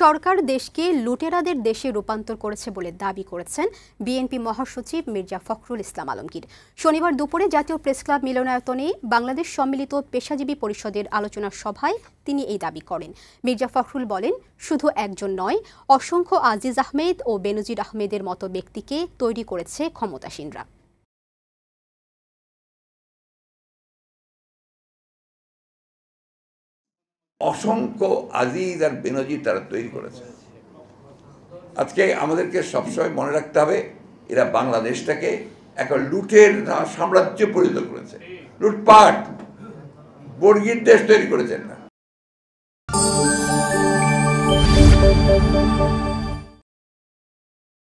সরকার দেশকে লুটেরাদের দেশে রূপান্তর করেছে বলে দাবি করেছেন বিএনপি মহাসচিব মির্জা ফখরুল ইসলাম আলমগীর শনিবার দুপুরে জাতীয় প্রেস ক্লাব মিলনায়তনে বাংলাদেশ সম্মিলিত পেশাজীবী পরিষদের আলোচনা সভায় তিনি এই দাবি করেন মির্জা ফখরুল বলেন শুধু একজন নয় অসংখ্য আজিজ আহমেদ ও বেনজির আহমেদের মতো ব্যক্তিকে তৈরি করেছে ক্ষমতাসীনরা অসংখ্য আজিজ আর বেনজি তারা তৈরি করেছে আজকে আমাদেরকে সবসময় মনে রাখতে হবে এরা বাংলাদেশটাকে একটা লুটের সাম্রাজ্যে পরিণত করেছে লুটপাট বর্গির দেশ তৈরি করেছেন না